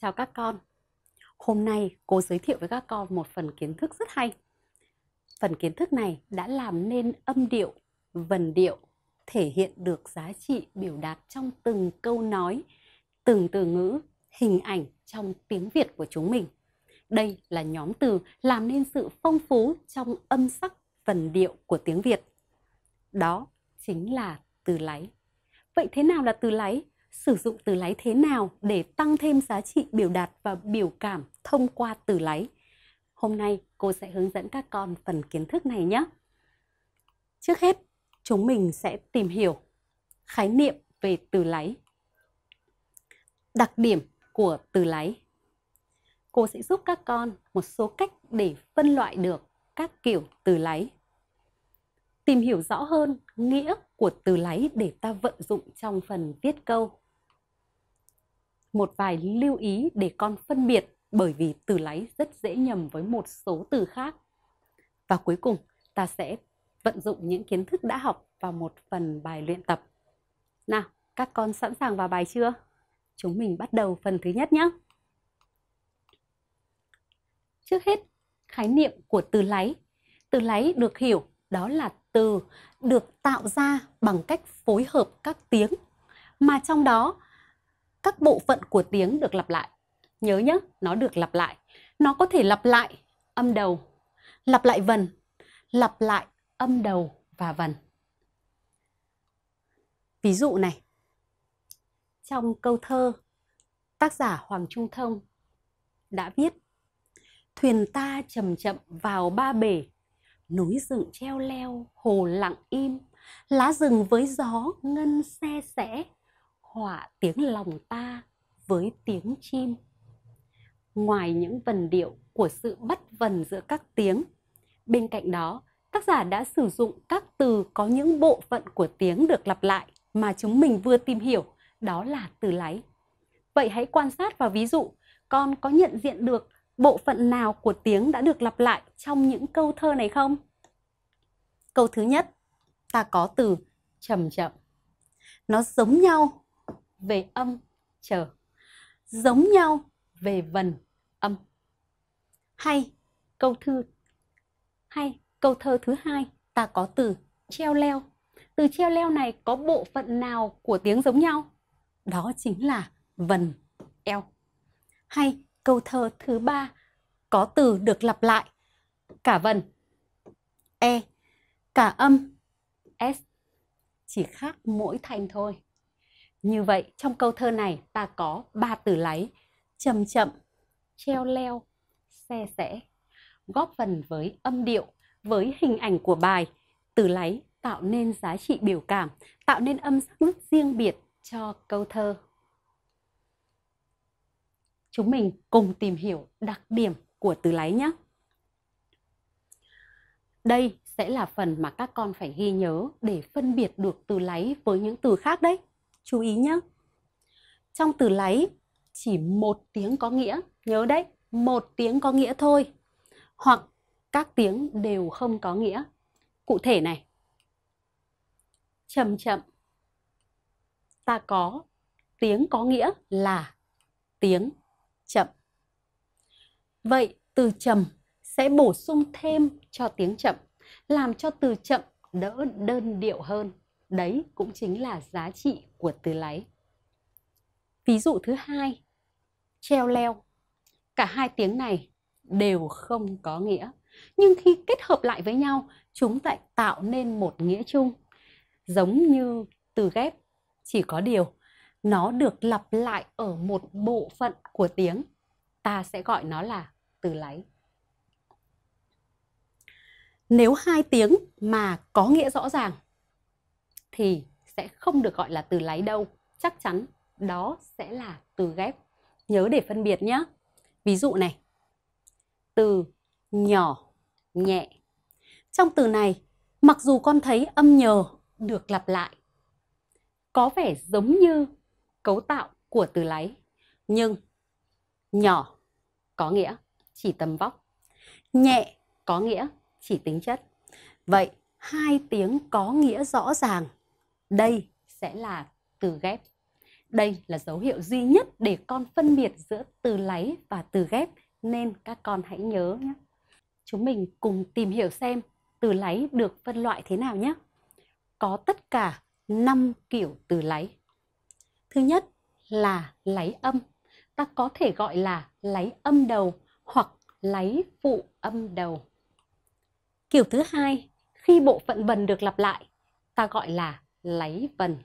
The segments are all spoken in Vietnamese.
Chào các con. Hôm nay cô giới thiệu với các con một phần kiến thức rất hay. Phần kiến thức này đã làm nên âm điệu, vần điệu thể hiện được giá trị biểu đạt trong từng câu nói, từng từ ngữ, hình ảnh trong tiếng Việt của chúng mình. Đây là nhóm từ làm nên sự phong phú trong âm sắc vần điệu của tiếng Việt. Đó chính là từ láy. Vậy thế nào là từ láy? sử dụng từ láy thế nào để tăng thêm giá trị biểu đạt và biểu cảm thông qua từ láy. Hôm nay cô sẽ hướng dẫn các con phần kiến thức này nhé. Trước hết, chúng mình sẽ tìm hiểu khái niệm về từ láy. Đặc điểm của từ láy. Cô sẽ giúp các con một số cách để phân loại được các kiểu từ láy. Tìm hiểu rõ hơn nghĩa của từ láy để ta vận dụng trong phần viết câu một vài lưu ý để con phân biệt bởi vì từ láy rất dễ nhầm với một số từ khác. Và cuối cùng, ta sẽ vận dụng những kiến thức đã học vào một phần bài luyện tập. Nào, các con sẵn sàng vào bài chưa? Chúng mình bắt đầu phần thứ nhất nhé. Trước hết, khái niệm của từ láy. Từ láy được hiểu đó là từ được tạo ra bằng cách phối hợp các tiếng mà trong đó các bộ phận của tiếng được lặp lại. Nhớ nhé, nó được lặp lại. Nó có thể lặp lại âm đầu, lặp lại vần, lặp lại âm đầu và vần. Ví dụ này, trong câu thơ, tác giả Hoàng Trung Thông đã viết Thuyền ta chậm chậm vào ba bể, núi rừng treo leo, hồ lặng im, lá rừng với gió ngân xe xẽ, họa tiếng lòng ta với tiếng chim ngoài những vần điệu của sự bất vần giữa các tiếng bên cạnh đó tác giả đã sử dụng các từ có những bộ phận của tiếng được lặp lại mà chúng mình vừa tìm hiểu đó là từ láy vậy hãy quan sát vào ví dụ con có nhận diện được bộ phận nào của tiếng đã được lặp lại trong những câu thơ này không câu thứ nhất ta có từ chậm chậm nó giống nhau về âm chờ giống nhau về vần âm hay câu thư hay câu thơ thứ hai ta có từ treo leo từ treo leo này có bộ phận nào của tiếng giống nhau đó chính là vần eo hay câu thơ thứ ba có từ được lặp lại cả vần e cả âm s chỉ khác mỗi thành thôi như vậy trong câu thơ này ta có ba từ láy chậm chậm, treo leo, xe sẻ góp phần với âm điệu, với hình ảnh của bài. Từ láy tạo nên giá trị biểu cảm, tạo nên âm sắc rất riêng biệt cho câu thơ. Chúng mình cùng tìm hiểu đặc điểm của từ láy nhé. Đây sẽ là phần mà các con phải ghi nhớ để phân biệt được từ láy với những từ khác đấy chú ý nhé. Trong từ lấy chỉ một tiếng có nghĩa, nhớ đấy, một tiếng có nghĩa thôi. Hoặc các tiếng đều không có nghĩa. Cụ thể này. Chậm chậm. Ta có tiếng có nghĩa là tiếng chậm. Vậy từ chậm sẽ bổ sung thêm cho tiếng chậm, làm cho từ chậm đỡ đơn điệu hơn. Đấy cũng chính là giá trị của từ lấy. Ví dụ thứ hai, treo leo. Cả hai tiếng này đều không có nghĩa. Nhưng khi kết hợp lại với nhau, chúng lại tạo nên một nghĩa chung. Giống như từ ghép, chỉ có điều nó được lặp lại ở một bộ phận của tiếng. Ta sẽ gọi nó là từ lấy. Nếu hai tiếng mà có nghĩa rõ ràng thì sẽ không được gọi là từ láy đâu chắc chắn đó sẽ là từ ghép nhớ để phân biệt nhé ví dụ này từ nhỏ nhẹ trong từ này mặc dù con thấy âm nhờ được lặp lại có vẻ giống như cấu tạo của từ láy nhưng nhỏ có nghĩa chỉ tầm vóc nhẹ có nghĩa chỉ tính chất vậy hai tiếng có nghĩa rõ ràng đây sẽ là từ ghép. Đây là dấu hiệu duy nhất để con phân biệt giữa từ lấy và từ ghép nên các con hãy nhớ nhé. Chúng mình cùng tìm hiểu xem từ lấy được phân loại thế nào nhé. Có tất cả 5 kiểu từ lấy. Thứ nhất là lấy âm. Ta có thể gọi là lấy âm đầu hoặc lấy phụ âm đầu. Kiểu thứ hai, khi bộ phận vần được lặp lại, ta gọi là lấy vần.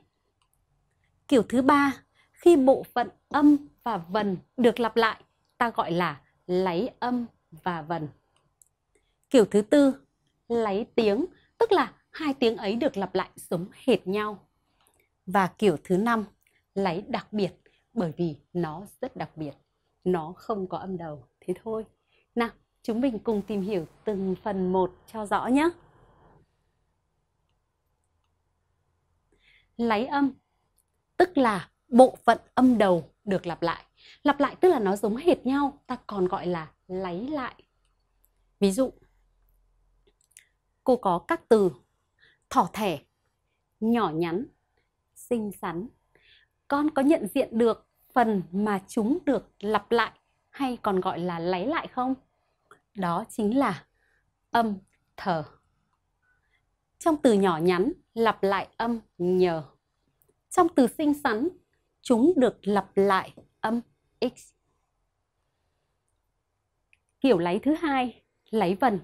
Kiểu thứ ba, khi bộ phận âm và vần được lặp lại, ta gọi là lấy âm và vần. Kiểu thứ tư, lấy tiếng, tức là hai tiếng ấy được lặp lại giống hệt nhau. Và kiểu thứ năm, lấy đặc biệt, bởi vì nó rất đặc biệt, nó không có âm đầu, thế thôi. Nào, chúng mình cùng tìm hiểu từng phần một cho rõ nhé. lấy âm tức là bộ phận âm đầu được lặp lại lặp lại tức là nó giống hệt nhau ta còn gọi là lấy lại ví dụ cô có các từ thỏ thẻ nhỏ nhắn xinh xắn con có nhận diện được phần mà chúng được lặp lại hay còn gọi là lấy lại không đó chính là âm thở trong từ nhỏ nhắn, lặp lại âm nhờ. Trong từ xinh xắn, chúng được lặp lại âm x. Kiểu lấy thứ hai, lấy vần.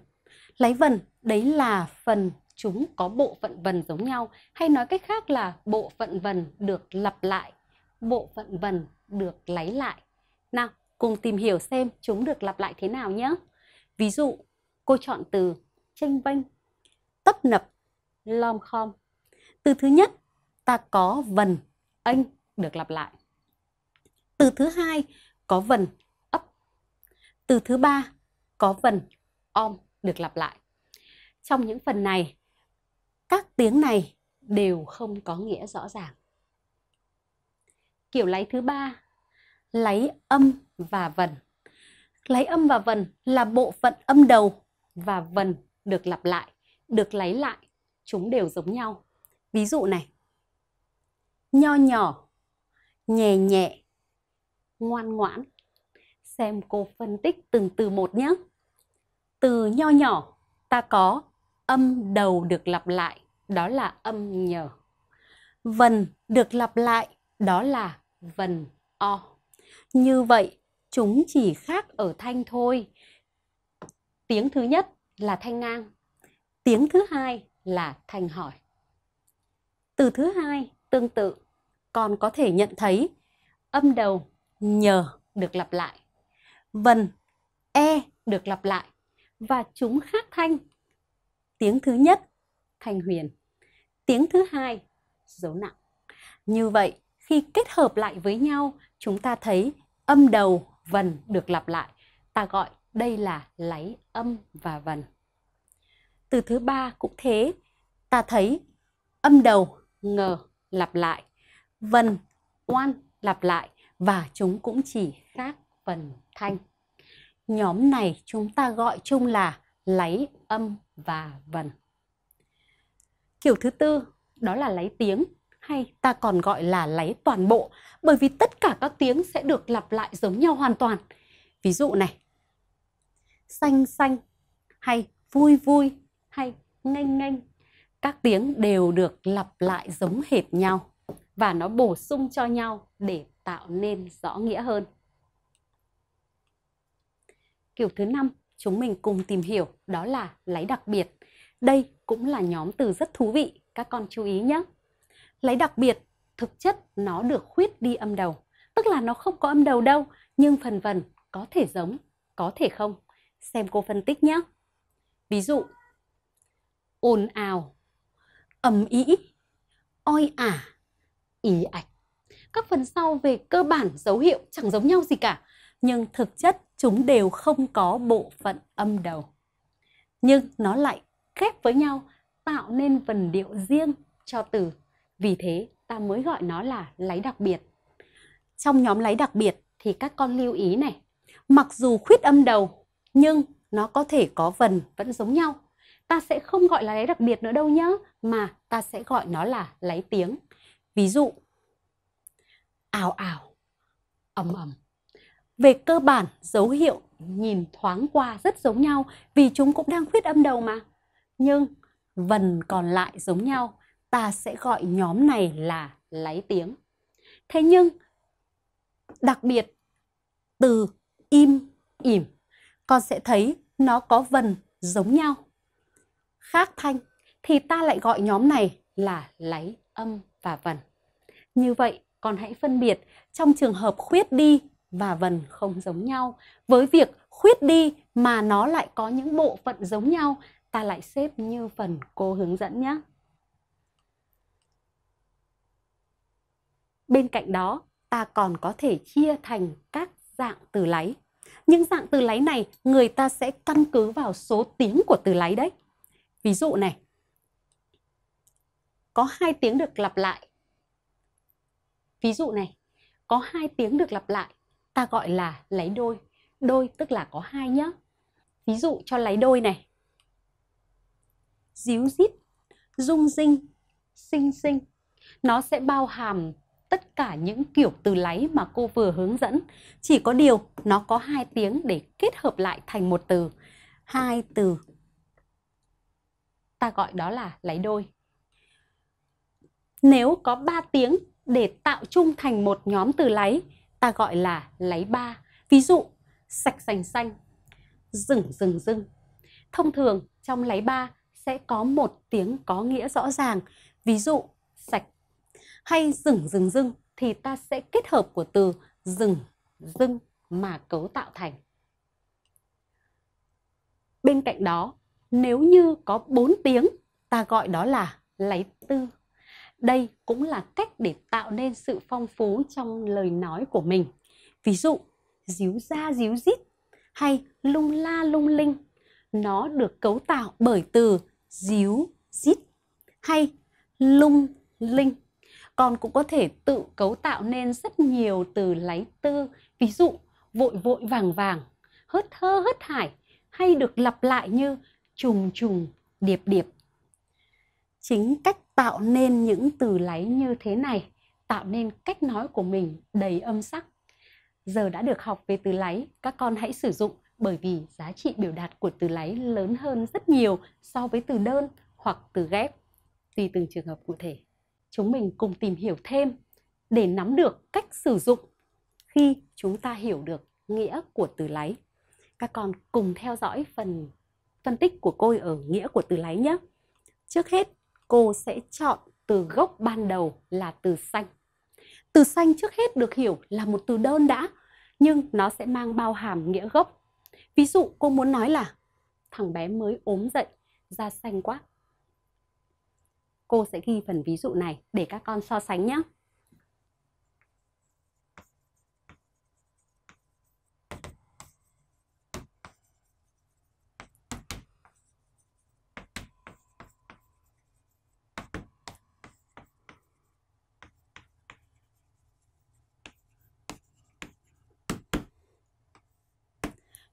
Lấy vần, đấy là phần chúng có bộ phận vần giống nhau hay nói cách khác là bộ phận vần được lặp lại, bộ phận vần được lấy lại. Nào, cùng tìm hiểu xem chúng được lặp lại thế nào nhé. Ví dụ, cô chọn từ tranh vênh, tấp nập lom khom. Từ thứ nhất, ta có vần anh được lặp lại. Từ thứ hai, có vần ấp. Từ thứ ba, có vần om được lặp lại. Trong những phần này, các tiếng này đều không có nghĩa rõ ràng. Kiểu lấy thứ ba, lấy âm và vần. Lấy âm và vần là bộ phận âm đầu và vần được lặp lại, được lấy lại chúng đều giống nhau. Ví dụ này, nho nhỏ, nhẹ nhẹ, ngoan ngoãn. Xem cô phân tích từng từ một nhé. Từ nho nhỏ ta có âm đầu được lặp lại, đó là âm nhờ. Vần được lặp lại, đó là vần o. Như vậy, chúng chỉ khác ở thanh thôi. Tiếng thứ nhất là thanh ngang, tiếng thứ hai là thành hỏi. Từ thứ hai, tương tự, còn có thể nhận thấy âm đầu nhờ được lặp lại, vần e được lặp lại và chúng khác thanh. Tiếng thứ nhất, thanh huyền. Tiếng thứ hai, dấu nặng. Như vậy, khi kết hợp lại với nhau, chúng ta thấy âm đầu vần được lặp lại. Ta gọi đây là lấy âm và vần từ thứ ba cũng thế ta thấy âm đầu ngờ lặp lại vần oan lặp lại và chúng cũng chỉ khác phần thanh nhóm này chúng ta gọi chung là lấy âm và vần kiểu thứ tư đó là lấy tiếng hay ta còn gọi là lấy toàn bộ bởi vì tất cả các tiếng sẽ được lặp lại giống nhau hoàn toàn ví dụ này xanh xanh hay vui vui hay nganh nghênh. Các tiếng đều được lặp lại giống hệt nhau và nó bổ sung cho nhau để tạo nên rõ nghĩa hơn. Kiểu thứ năm chúng mình cùng tìm hiểu đó là lấy đặc biệt. Đây cũng là nhóm từ rất thú vị, các con chú ý nhé. Lấy đặc biệt thực chất nó được khuyết đi âm đầu, tức là nó không có âm đầu đâu, nhưng phần vần có thể giống, có thể không. Xem cô phân tích nhé. Ví dụ, ồn ào ầm ĩ oi ả à, ạch các phần sau về cơ bản dấu hiệu chẳng giống nhau gì cả nhưng thực chất chúng đều không có bộ phận âm đầu nhưng nó lại ghép với nhau tạo nên vần điệu riêng cho từ vì thế ta mới gọi nó là láy đặc biệt trong nhóm láy đặc biệt thì các con lưu ý này mặc dù khuyết âm đầu nhưng nó có thể có vần vẫn giống nhau ta sẽ không gọi là lấy đặc biệt nữa đâu nhá mà ta sẽ gọi nó là lấy tiếng ví dụ ảo ảo ầm ầm về cơ bản dấu hiệu nhìn thoáng qua rất giống nhau vì chúng cũng đang khuyết âm đầu mà nhưng vần còn lại giống nhau ta sẽ gọi nhóm này là lấy tiếng thế nhưng đặc biệt từ im ỉm con sẽ thấy nó có vần giống nhau khác thanh thì ta lại gọi nhóm này là lấy âm và vần. Như vậy, con hãy phân biệt trong trường hợp khuyết đi và vần không giống nhau. Với việc khuyết đi mà nó lại có những bộ phận giống nhau, ta lại xếp như phần cô hướng dẫn nhé. Bên cạnh đó, ta còn có thể chia thành các dạng từ lấy Những dạng từ lấy này người ta sẽ căn cứ vào số tiếng của từ lấy đấy. Ví dụ này, có hai tiếng được lặp lại. Ví dụ này, có hai tiếng được lặp lại, ta gọi là lấy đôi. Đôi tức là có hai nhá. Ví dụ cho lấy đôi này. Díu dít, rung rinh, xinh xinh. Nó sẽ bao hàm tất cả những kiểu từ lấy mà cô vừa hướng dẫn. Chỉ có điều nó có hai tiếng để kết hợp lại thành một từ. Hai từ ta gọi đó là lấy đôi. Nếu có 3 tiếng để tạo chung thành một nhóm từ lấy, ta gọi là lấy ba. Ví dụ, sạch sành xanh, rừng rừng rừng. Thông thường trong lấy ba sẽ có một tiếng có nghĩa rõ ràng. Ví dụ, sạch hay rừng rừng rừng thì ta sẽ kết hợp của từ rừng rừng mà cấu tạo thành. Bên cạnh đó, nếu như có 4 tiếng, ta gọi đó là lấy tư. Đây cũng là cách để tạo nên sự phong phú trong lời nói của mình. Ví dụ, díu ra díu dít hay lung la lung linh. Nó được cấu tạo bởi từ díu dít hay lung linh. Con cũng có thể tự cấu tạo nên rất nhiều từ lấy tư. Ví dụ, vội vội vàng vàng, hớt thơ hớt hải hay được lặp lại như trùng trùng, điệp điệp. Chính cách tạo nên những từ láy như thế này tạo nên cách nói của mình đầy âm sắc. Giờ đã được học về từ láy, các con hãy sử dụng bởi vì giá trị biểu đạt của từ láy lớn hơn rất nhiều so với từ đơn hoặc từ ghép, tùy từng trường hợp cụ thể. Chúng mình cùng tìm hiểu thêm để nắm được cách sử dụng khi chúng ta hiểu được nghĩa của từ láy. Các con cùng theo dõi phần phân tích của cô ở nghĩa của từ láy nhé. Trước hết, cô sẽ chọn từ gốc ban đầu là từ xanh. Từ xanh trước hết được hiểu là một từ đơn đã, nhưng nó sẽ mang bao hàm nghĩa gốc. Ví dụ cô muốn nói là thằng bé mới ốm dậy, da xanh quá. Cô sẽ ghi phần ví dụ này để các con so sánh nhé.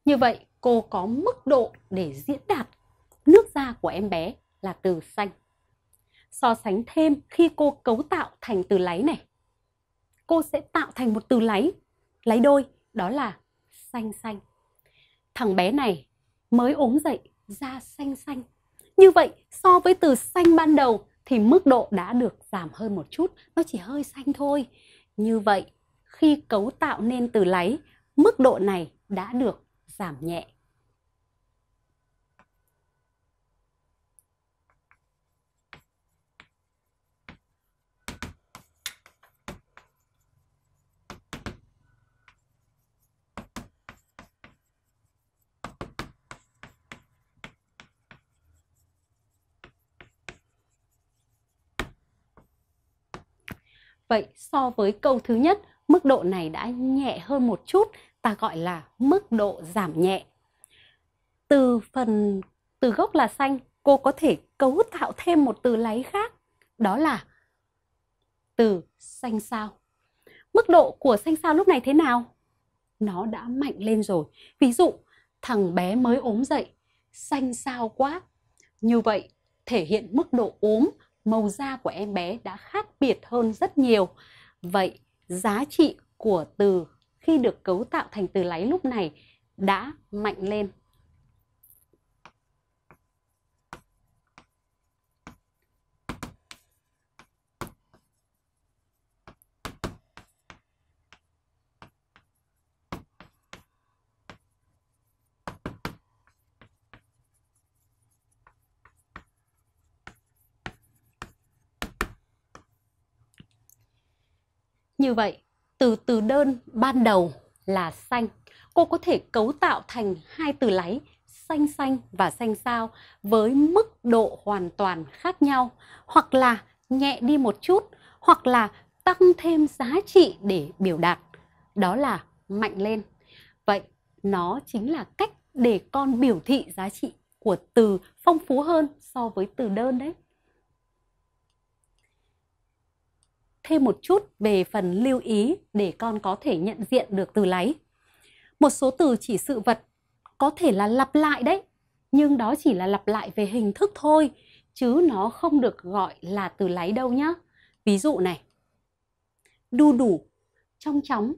Như vậy, cô có mức độ để diễn đạt nước da của em bé là từ xanh. So sánh thêm khi cô cấu tạo thành từ láy này. Cô sẽ tạo thành một từ láy, láy đôi, đó là xanh xanh. Thằng bé này mới ốm dậy, da xanh xanh. Như vậy, so với từ xanh ban đầu thì mức độ đã được giảm hơn một chút, nó chỉ hơi xanh thôi. Như vậy, khi cấu tạo nên từ láy, mức độ này đã được giảm nhẹ. Vậy so với câu thứ nhất, mức độ này đã nhẹ hơn một chút ta gọi là mức độ giảm nhẹ. Từ phần từ gốc là xanh, cô có thể cấu tạo thêm một từ láy khác, đó là từ xanh sao. Mức độ của xanh sao lúc này thế nào? Nó đã mạnh lên rồi. Ví dụ, thằng bé mới ốm dậy, xanh sao quá. Như vậy, thể hiện mức độ ốm, màu da của em bé đã khác biệt hơn rất nhiều. Vậy, giá trị của từ khi được cấu tạo thành từ láy lúc này đã mạnh lên. Như vậy, từ từ đơn ban đầu là xanh cô có thể cấu tạo thành hai từ láy xanh xanh và xanh sao với mức độ hoàn toàn khác nhau hoặc là nhẹ đi một chút hoặc là tăng thêm giá trị để biểu đạt đó là mạnh lên vậy nó chính là cách để con biểu thị giá trị của từ phong phú hơn so với từ đơn đấy thêm một chút về phần lưu ý để con có thể nhận diện được từ lấy Một số từ chỉ sự vật có thể là lặp lại đấy, nhưng đó chỉ là lặp lại về hình thức thôi, chứ nó không được gọi là từ lấy đâu nhá. Ví dụ này, đu đủ, trong chóng,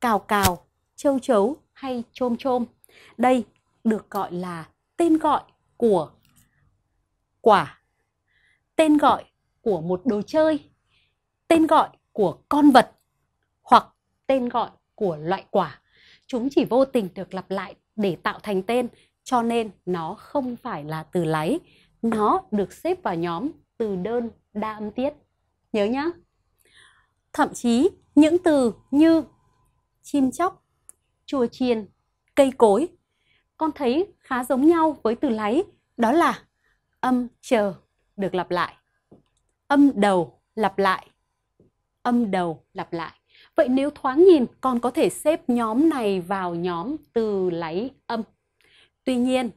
cào cào, châu chấu hay chôm chôm. Đây được gọi là tên gọi của quả, tên gọi của một đồ chơi tên gọi của con vật hoặc tên gọi của loại quả. Chúng chỉ vô tình được lặp lại để tạo thành tên, cho nên nó không phải là từ láy. Nó được xếp vào nhóm từ đơn đa âm tiết. Nhớ nhá. Thậm chí những từ như chim chóc, chùa chiền, cây cối con thấy khá giống nhau với từ láy, đó là âm chờ được lặp lại. Âm đầu lặp lại âm đầu lặp lại. Vậy nếu thoáng nhìn, con có thể xếp nhóm này vào nhóm từ lấy âm. Tuy nhiên,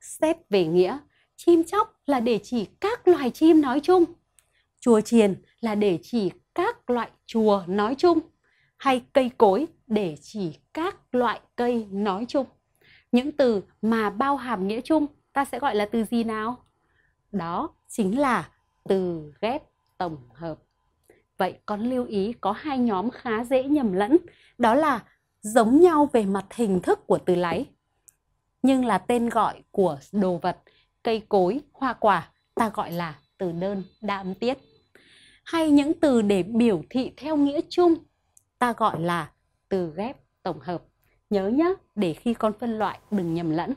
xếp về nghĩa, chim chóc là để chỉ các loài chim nói chung. Chùa chiền là để chỉ các loại chùa nói chung. Hay cây cối để chỉ các loại cây nói chung. Những từ mà bao hàm nghĩa chung ta sẽ gọi là từ gì nào? Đó chính là từ ghép tổng hợp. Vậy con lưu ý có hai nhóm khá dễ nhầm lẫn, đó là giống nhau về mặt hình thức của từ láy, nhưng là tên gọi của đồ vật, cây cối, hoa quả ta gọi là từ đơn đa âm tiết. Hay những từ để biểu thị theo nghĩa chung ta gọi là từ ghép tổng hợp. Nhớ nhé, để khi con phân loại đừng nhầm lẫn.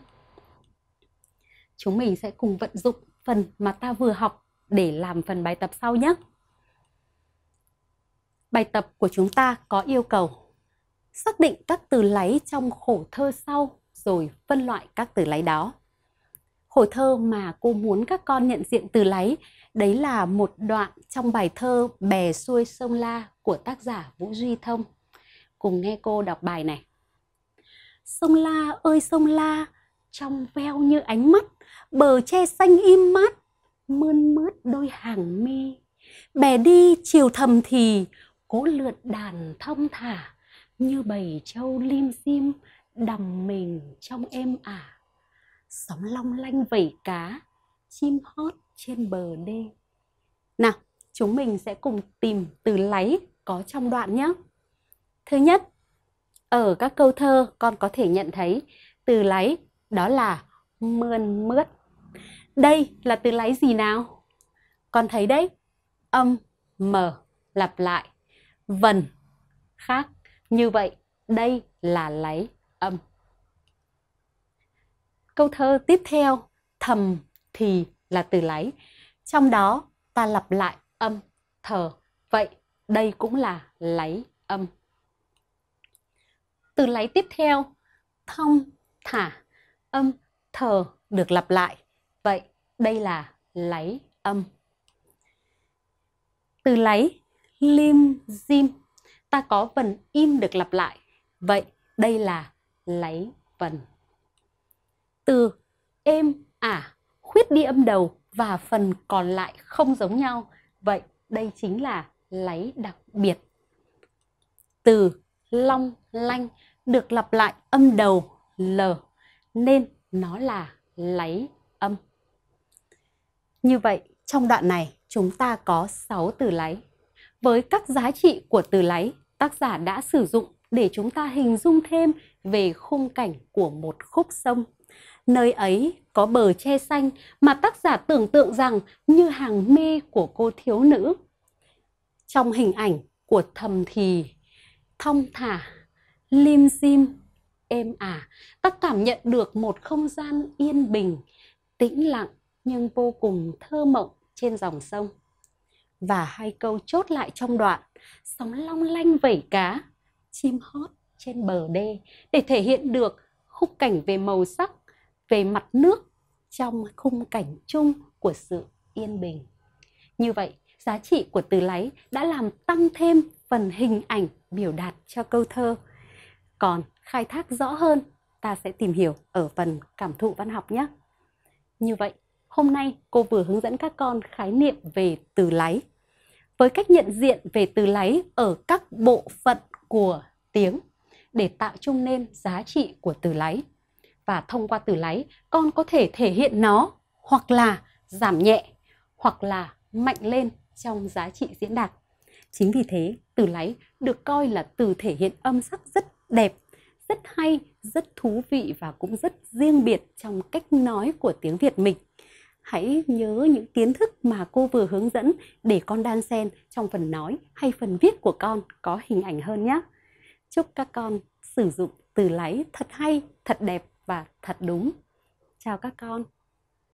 Chúng mình sẽ cùng vận dụng phần mà ta vừa học để làm phần bài tập sau nhé. Bài tập của chúng ta có yêu cầu xác định các từ lấy trong khổ thơ sau rồi phân loại các từ lấy đó. Khổ thơ mà cô muốn các con nhận diện từ lấy, đấy là một đoạn trong bài thơ Bè xuôi sông La của tác giả Vũ Duy Thông. Cùng nghe cô đọc bài này. Sông La ơi sông La, trong veo như ánh mắt, bờ che xanh im mát, mơn mướt đôi hàng mi. Bè đi chiều thầm thì, cố lượn đàn thông thả như bầy trâu lim sim đầm mình trong êm ả sóng long lanh vẩy cá chim hót trên bờ đê nào chúng mình sẽ cùng tìm từ lấy có trong đoạn nhé thứ nhất ở các câu thơ con có thể nhận thấy từ lấy đó là mươn mướt đây là từ lấy gì nào con thấy đấy âm m lặp lại vần khác. Như vậy, đây là lấy âm. Câu thơ tiếp theo, thầm thì là từ lấy. Trong đó ta lặp lại âm thờ. Vậy đây cũng là lấy âm. Từ lấy tiếp theo, thông thả âm thờ được lặp lại. Vậy đây là lấy âm. Từ lấy lim dim. Ta có phần im được lặp lại. Vậy đây là lấy phần Từ êm ả, à, khuyết đi âm đầu và phần còn lại không giống nhau. Vậy đây chính là lấy đặc biệt. Từ long lanh được lặp lại âm đầu l nên nó là lấy âm. Như vậy, trong đoạn này chúng ta có 6 từ lấy với các giá trị của từ lấy tác giả đã sử dụng để chúng ta hình dung thêm về khung cảnh của một khúc sông. Nơi ấy có bờ che xanh mà tác giả tưởng tượng rằng như hàng mê của cô thiếu nữ. Trong hình ảnh của thầm thì, thong thả, lim dim, êm ả, à, ta cảm nhận được một không gian yên bình, tĩnh lặng nhưng vô cùng thơ mộng trên dòng sông và hai câu chốt lại trong đoạn sóng long lanh vẩy cá chim hót trên bờ đê để thể hiện được khung cảnh về màu sắc về mặt nước trong khung cảnh chung của sự yên bình như vậy giá trị của từ lấy đã làm tăng thêm phần hình ảnh biểu đạt cho câu thơ còn khai thác rõ hơn ta sẽ tìm hiểu ở phần cảm thụ văn học nhé như vậy hôm nay cô vừa hướng dẫn các con khái niệm về từ lấy với cách nhận diện về từ lấy ở các bộ phận của tiếng để tạo chung nên giá trị của từ lấy Và thông qua từ lấy con có thể thể hiện nó hoặc là giảm nhẹ hoặc là mạnh lên trong giá trị diễn đạt. Chính vì thế, từ lấy được coi là từ thể hiện âm sắc rất đẹp, rất hay, rất thú vị và cũng rất riêng biệt trong cách nói của tiếng Việt mình hãy nhớ những kiến thức mà cô vừa hướng dẫn để con đan xen trong phần nói hay phần viết của con có hình ảnh hơn nhé. Chúc các con sử dụng từ láy thật hay, thật đẹp và thật đúng. Chào các con.